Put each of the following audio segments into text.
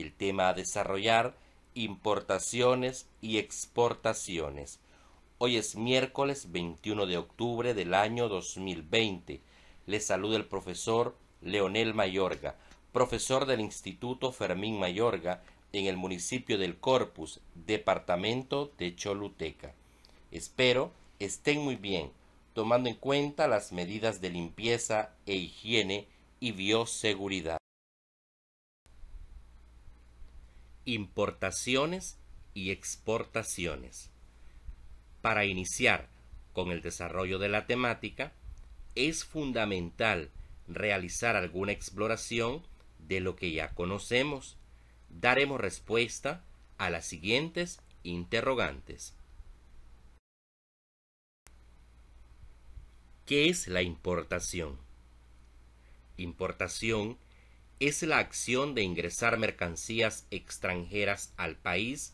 el tema a desarrollar, importaciones y exportaciones. Hoy es miércoles 21 de octubre del año 2020. Les saluda el profesor Leonel Mayorga, profesor del Instituto Fermín Mayorga en el municipio del Corpus, departamento de Choluteca. Espero estén muy bien, tomando en cuenta las medidas de limpieza e higiene y bioseguridad. importaciones y exportaciones. Para iniciar con el desarrollo de la temática, es fundamental realizar alguna exploración de lo que ya conocemos. Daremos respuesta a las siguientes interrogantes. ¿Qué es la importación? Importación es la acción de ingresar mercancías extranjeras al país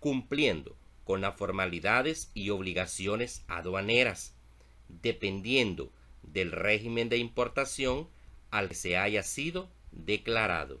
cumpliendo con las formalidades y obligaciones aduaneras, dependiendo del régimen de importación al que se haya sido declarado.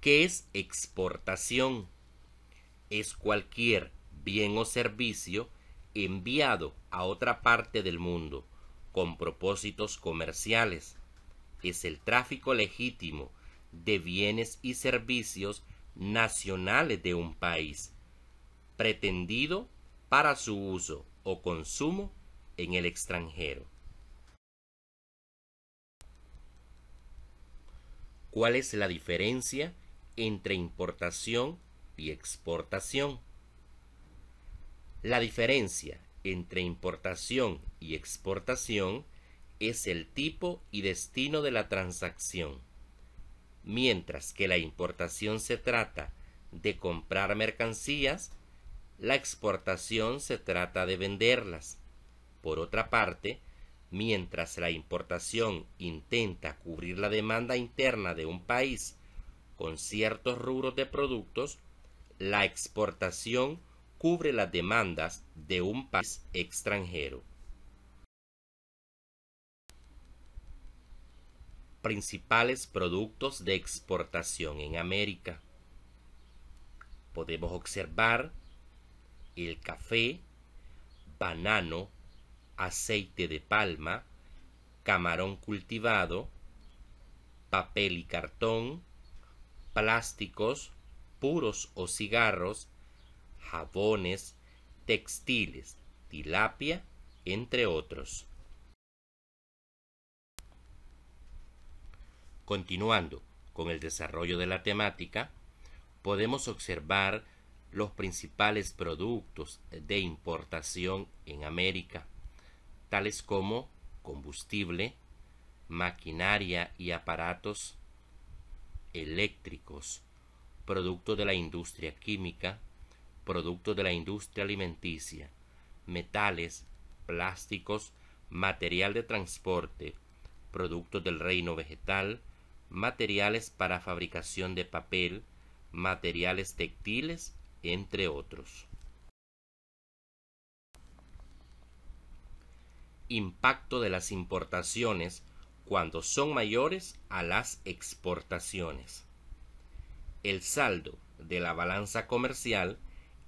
¿Qué es exportación? Es cualquier bien o servicio enviado a otra parte del mundo con propósitos comerciales. Es el tráfico legítimo de bienes y servicios nacionales de un país, pretendido para su uso o consumo en el extranjero. ¿Cuál es la diferencia entre importación y exportación? La diferencia entre importación y exportación es el tipo y destino de la transacción, mientras que la importación se trata de comprar mercancías, la exportación se trata de venderlas. Por otra parte, mientras la importación intenta cubrir la demanda interna de un país con ciertos rubros de productos, la exportación cubre las demandas de un país extranjero. Principales productos de exportación en América. Podemos observar el café, banano, aceite de palma, camarón cultivado, papel y cartón, plásticos puros o cigarros, jabones, textiles, tilapia, entre otros. Continuando con el desarrollo de la temática, podemos observar los principales productos de importación en América, tales como combustible, maquinaria y aparatos eléctricos, productos de la industria química, productos de la industria alimenticia, metales, plásticos, material de transporte, productos del reino vegetal, materiales para fabricación de papel, materiales textiles, entre otros. Impacto de las importaciones cuando son mayores a las exportaciones. El saldo de la balanza comercial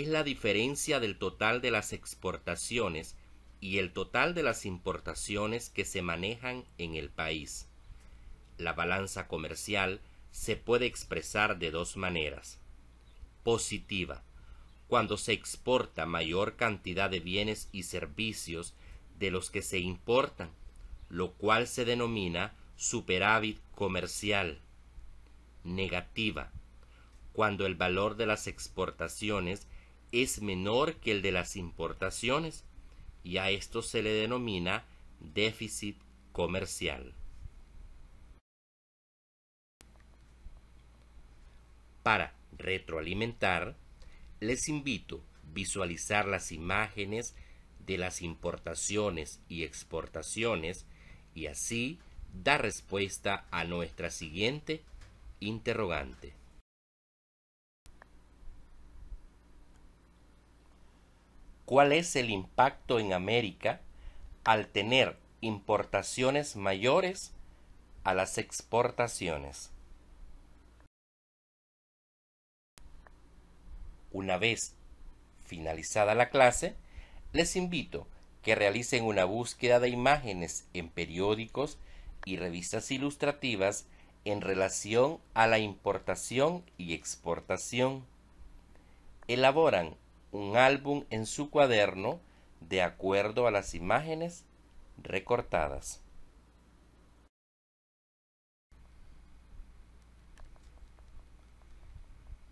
es la diferencia del total de las exportaciones y el total de las importaciones que se manejan en el país. La balanza comercial se puede expresar de dos maneras. Positiva, cuando se exporta mayor cantidad de bienes y servicios de los que se importan, lo cual se denomina superávit comercial. Negativa, cuando el valor de las exportaciones es menor que el de las importaciones y a esto se le denomina déficit comercial. Para retroalimentar, les invito a visualizar las imágenes de las importaciones y exportaciones y así dar respuesta a nuestra siguiente interrogante. cuál es el impacto en América al tener importaciones mayores a las exportaciones. Una vez finalizada la clase, les invito que realicen una búsqueda de imágenes en periódicos y revistas ilustrativas en relación a la importación y exportación. Elaboran un álbum en su cuaderno de acuerdo a las imágenes recortadas.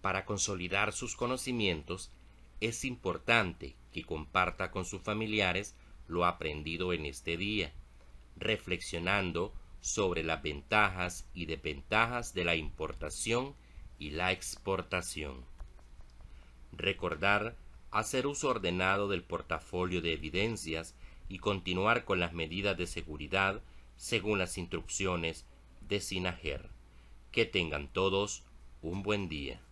Para consolidar sus conocimientos, es importante que comparta con sus familiares lo aprendido en este día, reflexionando sobre las ventajas y desventajas de la importación y la exportación. Recordar hacer uso ordenado del portafolio de evidencias y continuar con las medidas de seguridad según las instrucciones de Sinajer. Que tengan todos un buen día.